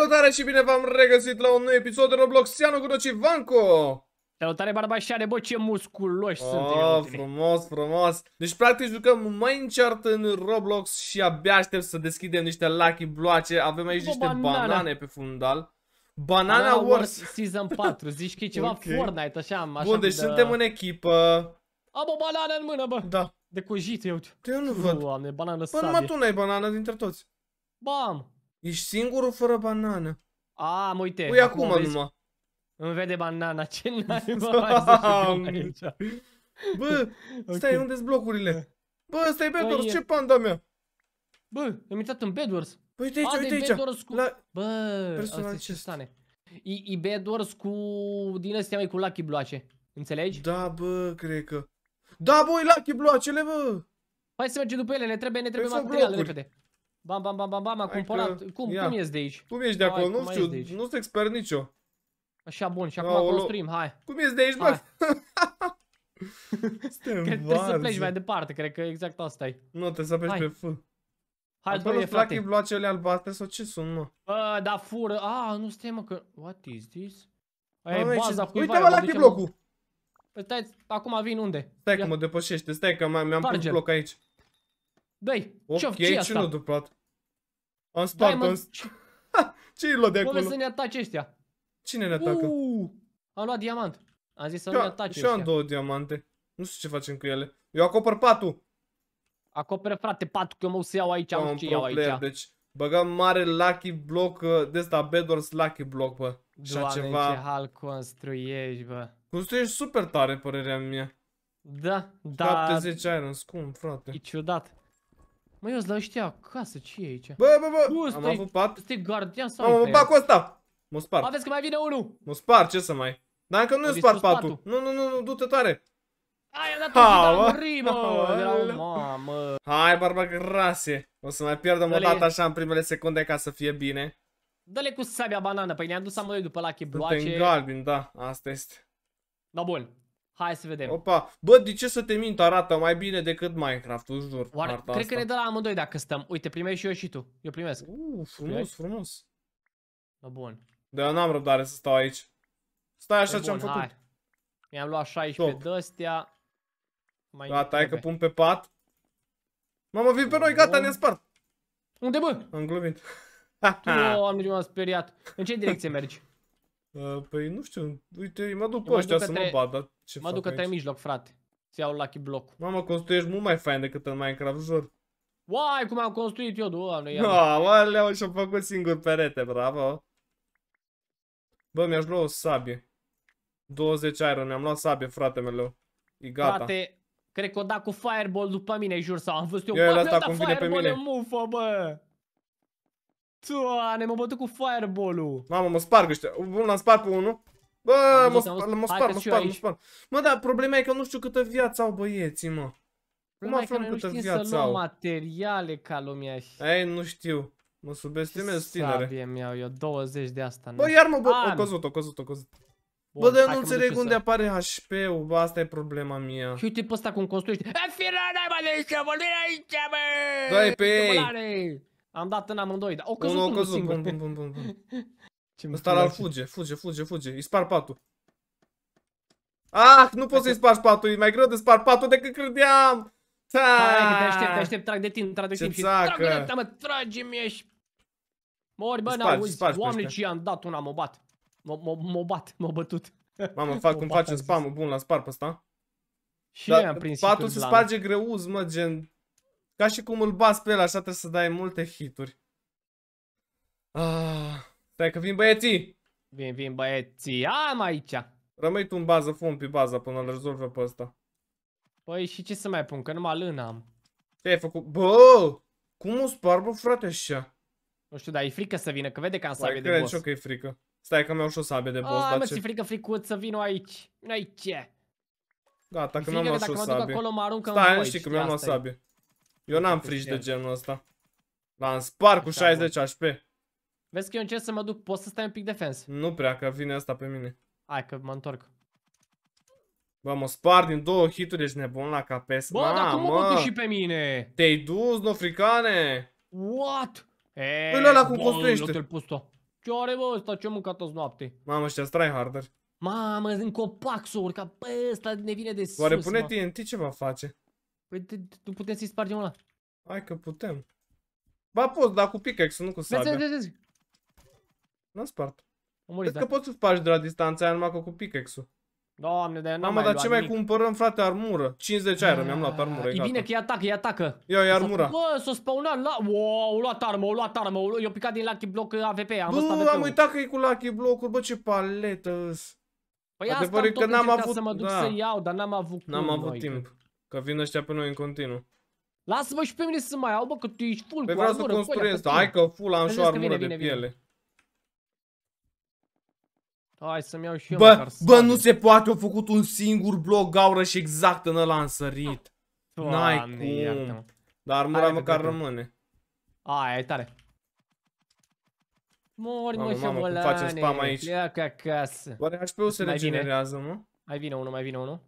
Salutare și bine v-am regăsit la un nou episod de Roblox Sianu Gunoci vanco. Salutare barbașane, bă, ce musculoși oh, eu frumos, frumos! Deci, practic, jucăm Minecraft în Roblox și abia aștept să deschidem niște Lucky Bloace. Avem aici bă, niște banana. banane pe fundal. Banana, Banana Wars Season 4, zici că e ceva okay. Fortnite, așa, așa Bun, deci de... suntem în echipă Am o banană în mână, bă Da De cojit, eu Te Eu nu văd Doamne, banană Până păi sabie Până tu n-ai banană dintre toți Bam Ești singurul fără banană. A, mă uite. Ui păi acum, acum vezi... numai. Îmi vede banana, ce naiba aici. Bă, stai, okay. unde-s blocurile? Bă, ăsta e păi, Bedwars, ce panda mea? Bă, am intrat în Bedwars. Bă, păi, uite aici, A, uite aici. Cu... La... Bă, personal ce stane. E, e Bedwars cu... din astea mai cu Lucky Bloace. Înțelegi? Da, bă, cred că. Da, bă, Lucky Bloacele, bă! Hai să mergem după ele, ne trebuie, ne trebuie păi materiale, repede. Bam, bam, bam, bam, bam, acum cumpărat. Adică, că... Cum, cum ies de aici? Cum ești de acolo? Hai, nu știu, nu sunt expert nicio. Așa, bun, și acum Aolo. construim, hai. Cum ești de aici, bă? trebuie să pleci mai departe, cred că exact asta e. Nu, te să pleci hai. pe F. Hai, frate. Acolo îți plac albastre sau ce sunt, mă? Bă, dar fură. A, nu stai, mă, că... What is this? Aia e baza cuiva. Uite, mă, la blocul. Păi stai, acum vin unde? Stai că mă depășește, stai că mi-am pus bloc aici. Dai, ce ce asta? nu duplat. Am spart, un... ce e luat de acolo? Bă, să ne atace ăștia. Cine ne atacă? Uuu, am luat diamant. Am zis să nu ne atace Și am două diamante. Nu știu ce facem cu ele. Eu acopăr patul. Acoperă, frate, patul, că eu mă să iau aici, am ce iau aici. Deci, băgam mare lucky block, ă, de ăsta, bedwars lucky block, bă. Doamne, ceva... ce hal construiești, bă. Construiești super tare, părerea mea. Da, da. 70 iron, scump, frate. E ciudat. Mă, eu la ăștia acasă, ce e aici? Bă, bă, bă, stai, am avut pat. Este gardian sau Am avut bat cu ăsta. Mă spar. Aveți că mai vine unul. Mă spar, ce să mai. Dar încă nu îmi spar patul. Nu, nu, nu, nu, du-te tare. Ai, dat o mamă. Hai, barba grase. O să mai pierdem o dată așa în primele secunde ca să fie bine. Dă-le cu sabia banană, păi ne-am dus amândoi după la chebloace. Suntem galbin, da, asta este. Da, bun. Hai să vedem. Opa, bă, de ce să te mint? Arată mai bine decât Minecraft-ul, jur. Oare, cred asta. că ne dă la amândoi dacă stăm. Uite, primești și eu și tu. Eu primesc. Uh, frumos, Primești? frumos. Da bun. Da, eu n-am răbdare să stau aici. Stai așa păi ce-am făcut. Mi-am luat 16 d-astea. gata, hai că pun pe pat. Mamă, vin pe noi, gata, ne-am spart. Unde, bă? Am glumit. Tu, am m-am speriat. În ce direcție mergi? Uh, păi, nu știu, uite, mă duc pe ăștia să mă bat, dar ce mă duc către mijloc, frate. Ți iau Lucky Block. Mamă, construiești mult mai fain decât în Minecraft, jur. Uai, cum am construit eu, doamne, ia. No, mă, le-au și-au făcut singur perete, bravo. Bă, mi-aș lua o sabie. 20 iron, mi-am luat sabie, frate meu. E gata. Frate, cred că o da cu fireball după mine, jur, sau am văzut eu. Eu asta cum vine pe mine. Mufă, bă. Doamne, m am bătut cu fireball-ul. Mamă, mă sparg ăștia. Bun, l-am spart pe unul. Bă, mă spar, mă spar, mă spar, mă spar. Mă, dar problema e că nu știu câtă viață au băieții, mă. Cum aflăm câtă viață au. materiale ca lumea și... Ei, nu știu. Mă subestimez, tinere. Sabie mi-au eu 20 de asta. Bă, iar mă, bă, o căzut, o căzut, o căzut. bă, dar nu înțeleg unde apare HP-ul, bă, asta e problema mia. Și uite pe ăsta cum construiești. E, n-ai mă, de ce vorbim aici, bă! Dă-i pe ei! Am dat în amândoi, dar o căzut unul singur. Bun, bun, bun, bun. Ce Ăsta la fuge, fuge, fuge, fuge. Îi spar patul. Ah, nu poți să-i spargi patul, e mai greu de spart patul decât credeam! Ta! Hai, te aștept, te aștept, trag de tine, trag de tine și trag tine, mă, trage-mi, ești... Mori, bă, n-auzi, oameni ce i-am dat una, mă bat. Mă bat, mă bătut. Mamă, fac cum facem spam bun la spar pe ăsta. Și eu am prins patul se sparge greuz, mă, gen... Ca și cum îl bați pe el, așa trebuie să dai multe hituri. Ah. Stai că vin băieții! Vin, vin băieții, am aici! Rămâi tu în bază, fum pe baza până îl rezolvă pe ăsta. Păi și ce să mai pun, că numai lână am. Ce ai făcut? Bă! Cum o spar, bă, frate, așa? Nu știu, dar e frică să vină, că vede că am păi, sabie de boss. cred că e frică. Stai că mi-au și o sabie de boss, A, dar mă, ce... ți frică fricut să vin aici. N-ai ce. Gata, că mi-am luat și o sabie. Acolo, mă Stai, nu știi că mi-am luat sabie. Eu n-am frici de genul ăsta. L-am spar cu 60 HP. Vezi că eu încerc să mă duc, poți să stai un pic defens. Nu prea, că vine asta pe mine. Hai că mă întorc. Bă, mă spar din două hituri, ești nebun la capes. Bă, Ma, dar cum mă, duci și pe mine? Te-ai dus, nu fricane? What? Eee, păi ăla cum bă, construiește. Bă, Ce are bă ăsta, ce-a mâncat toți noapte? Mamă, ăștia harder. Mamă, în copac s-o urcat, bă, ăsta ne vine de sus, Oare pune TNT ce va face? Păi, nu putem să-i spargem ăla. Hai că putem. Ba, poți, dar cu pickaxe, nu cu sabia. Vezi, vezi, vezi. N-am spart. Am murit, Cred că da. poți să faci de la distanța aia numai că cu pickaxe-ul. Doamne, dar n-am mai dar ce mai cumpărăm, frate, armură? 50 aer, mi-am luat armură, e, e bine că i atacă, e atacă. Ia, e armura. Bă, s-o spawnat, la... Wow, au luat armă, au luat armă, eu picat din Lucky Block uh, AVP, am Bă, AVP am uitat că e cu Lucky Block-uri, bă, ce paletă -s. Păi Adevăr asta că n-am avut... să mă duc da. să iau, dar n-am avut N-am avut noi, timp, că... că vin ăștia pe noi în continuu. Lasă-mă și pe mine să mai iau, bă, că tu ești full păi cu vreau să construiesc, hai că full am și o armură de piele. Hai să-mi iau și eu Bă, bă nu se poate, au făcut un singur bloc gaură și exact în ăla însărit N-ai cum. Dar armura Hai, măcar rămâne. Aia e tare. Mori, mă, și mă, lăne, Pleacă acasă. Oare HP-ul se regenerează, mă? Mai vine unul, mai vine unul.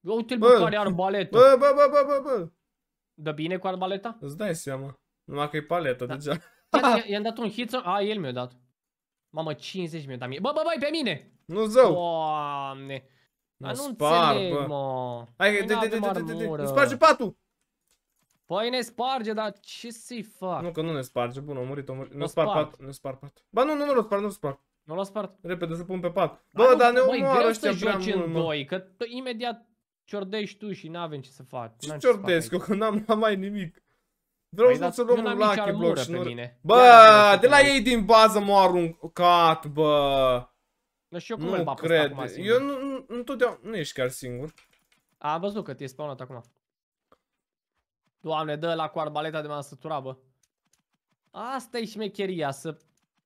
Bă, Uite-l bă, care are baletă. Bă, bă, bă, bă, bă, bă. Dă bine cu arbaleta? Îți dai seama. Numai că i paletă, da. degeea. I-am dat un hit, a, el mi-a dat. Mamă, 50 minute am Bă, bă, bă, pe mine! Nu zău! Doamne! Dar nu spar, înțeleg, bă. mă. Hai, de, de, de, de, de, de, de, sparge patul! Păi ne sparge, dar ce să-i fac? Nu, că nu ne sparge, bun, a murit, a murit. Nu spar pat, nu spar pat. Ba nu, nu, nu l spar, nu l spar. Nu l spart. Repede să pun pe pat. Bă, dar, dar ne omoară ăștia prea mult, în doi, că imediat ciordești tu și n-avem ce să faci. Ce ciordesc eu, că n-am mai nimic. Vreau păi să să luăm un Lucky Block și nu... Mine. Bă, de la ei din bază m-au aruncat, bă. Nu știu eu cum nu îl cred. Acum eu nu, întotdeauna... Nu ești chiar singur. Am văzut că te-ai spawnat acum. Doamne, dă la cu arbaleta de m-am săturat, bă. Asta e șmecheria, să...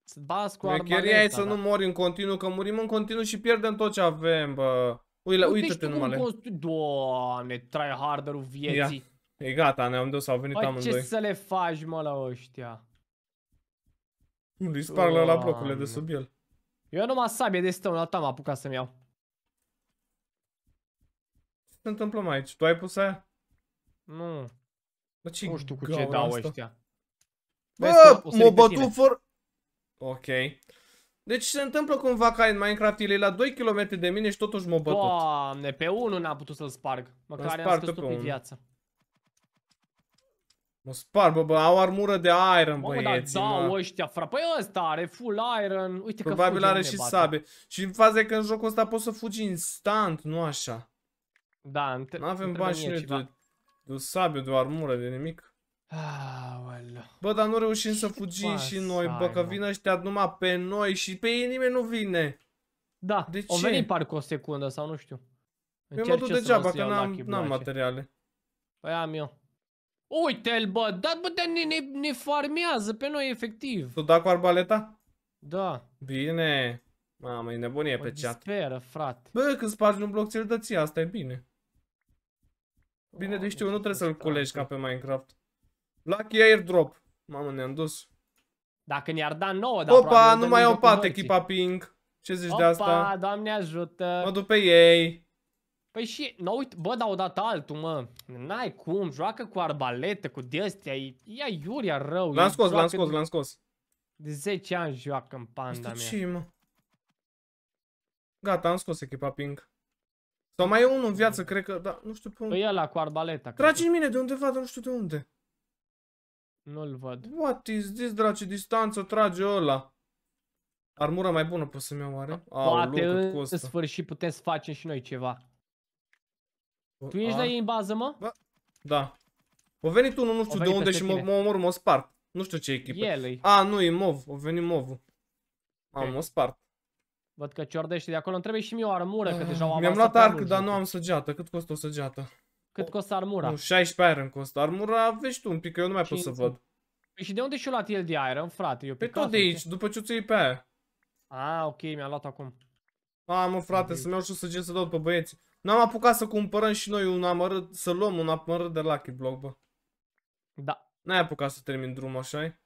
Să bați cu șmecheria arbaleta, e să da. nu mori în continuu, că murim în continuu și pierdem tot ce avem, bă. Uite-te numai. Doamne, tryharder-ul vieții. Ia. E gata, ne-am dus, au venit Bă, amândoi. ce să le faci, mă, la ăștia? Îi sparg la, la blocurile de sub el. Eu numai sabie de stone, la am apucat să-mi iau. Ce se întâmplă mai aici? Tu ai pus aia? Nu. Bă, ce nu știu cu ce dau asta? ăștia. Bă, mă bătu for... Ok. Deci se întâmplă cumva ca în Minecraft el e la 2 km de mine și totuși mă bătut. Doamne, pe unul n-am putut să-l sparg. Măcar am scăzut pe viață. Mă spar, bă, bă, au armură de iron, Mamă, băieții, da, da, ăștia, frate. Păi ăsta are full iron. Uite Probabil că are și bate. sabe. Și în faza că în jocul ăsta poți să fugi instant, nu așa. Da, Nu avem bani și noi de, de o sabie, de o armură, de nimic. Aoleu. Bă, dar nu reușim să fugim și noi, bă, că vin ăștia numai pe noi și pe ei nimeni nu vine. Da, de o veni parcă o secundă sau nu știu. Eu mă duc degeaba, că n-am materiale. Păi am eu. Uite-l, bă, dar bă, dar ne, ne, ne farmează pe noi, efectiv. Tu da cu arbaleta? Da. Bine. Mamă, e nebunie mă pe chat. Speră, frate. Bă, când spargi un bloc, ți-l dă ți asta e bine. Bine, deci știu, nu trebuie să-l culegi ca pe Minecraft. Lucky airdrop. Mamă, ne-am dus. Dacă ne-ar da nouă, dar Opa, nu mai au pat echipa Pink. Ce zici Opa, de asta? Opa, doamne ajută. Mă duc pe ei. Păi și, nu uit, bă, dar odată altul, mă. N-ai cum, joacă cu arbalete, cu de-astea, ia iuria rău. L-am scos, l-am scos, l-am scos. De 10 ani joacă în panda mea. ce mă? Gata, am scos echipa pink. Sau mai e unul în viață, cred că, dar nu știu pe unde. Păi ăla cu arbaleta. Dragii mine, de undeva, dar nu știu de unde. Nu-l văd. What is this, dragi, distanță trage ăla. Armura mai bună pot să-mi iau oare? Poate în sfârșit putem să facem și noi ceva. Tu ești la ei în bază, mă? Da. da. O venit unul, nu știu de unde și mă, omor, mă spart. Nu știu ce echipă. El A, nu, e mov. O venit movul. Am, mă spart. Văd că ciordește de acolo. Îmi trebuie și mie o armură, că deja am Mi-am luat arc, dar nu am săgeată. Cât costă o săgeată? Cât costă armura? Nu, 16 iron costă. Armura vezi tu un pic, că eu nu mai pot să văd. Păi și de unde și-o luat el de iron, frate? pe păi tot de aici, după ce o ții pe aia. A, ok, mi-a luat acum. mă, frate, să-mi iau și o săgeată să dau pe băieți. N-am apucat să cumpărăm și noi un amărât, să luăm un amărât de Lucky Block, bă. Da. N-ai apucat să termin drumul, așa -i?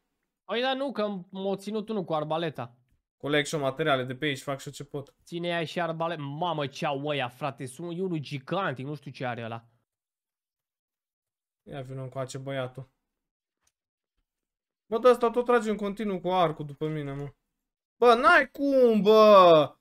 Păi da, nu, că m o ținut unul cu arbaleta. Coleg și materiale de pe aici, fac și ce pot. Ține ai și arbaleta. Mamă, ce au ăia, frate, sunt e unul gigantic, nu știu ce are ăla. Ia vină cu ace băiatul. Bă, de asta tot trage în continuu cu arcul după mine, mă. Bă, n-ai cum, bă!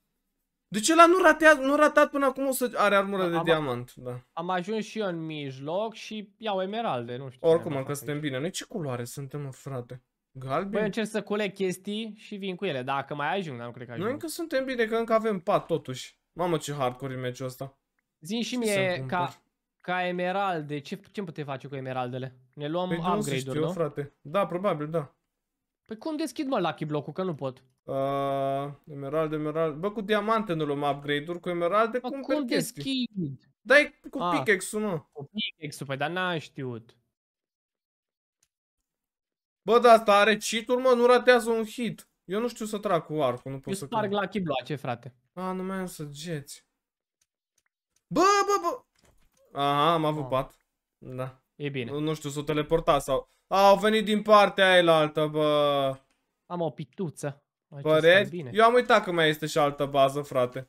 De ce la nu, ratează, nu ratat până acum o să are armură da, de am, diamant? Da. Am ajuns și eu în mijloc și iau emeralde, nu știu. Oricum, că suntem bine. Noi ce culoare suntem, mă, frate? Galben? Păi încerc să culeg chestii și vin cu ele, dacă mai ajung, dar nu cred că ajung. Noi încă suntem bine, că încă avem pat totuși. Mamă, ce hardcore e meciul ăsta. Zin și mie, ca, ca emeralde, ce, ce putem face cu emeraldele? Ne luăm păi upgrade-uri, nu? Știu, frate. Da, probabil, da. Păi cum deschid mă Lucky Block-ul, că nu pot? Uh, emerald, emerald. Bă, cu diamante nu luăm upgrade-uri, cu emeralde Bă, cum deschid? Dai cu ah, pickaxe-ul, mă. Cu pickaxe-ul, păi, dar n-am știut. Bă, dar asta are cheat mă, nu ratează un hit. Eu nu știu să trag cu arcul, nu pot Eu să... Eu sparg la chibloace, frate. A, ah, nu mai am săgeți. Bă, bă, bă! Aha, am avut ah. pat. Da. E bine. Nu, nu știu, s-o teleporta sau... Au venit din partea aia altă, bă. Am o pituță. Păreri? Eu am uitat că mai este și altă bază, frate.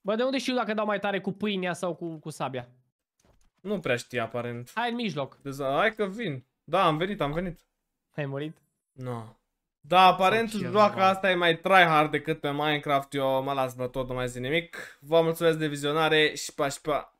Bă, de unde știu dacă dau mai tare cu pâinea sau cu, cu sabia? Nu prea știi, aparent. Hai în mijloc. Deza Hai că vin. Da, am venit, am venit. Ai murit? Nu. No. Da, aparent joaca asta e mai tryhard decât pe Minecraft. Eu mă las, bă, tot, nu mai zic nimic. Vă mulțumesc de vizionare și pa și pa.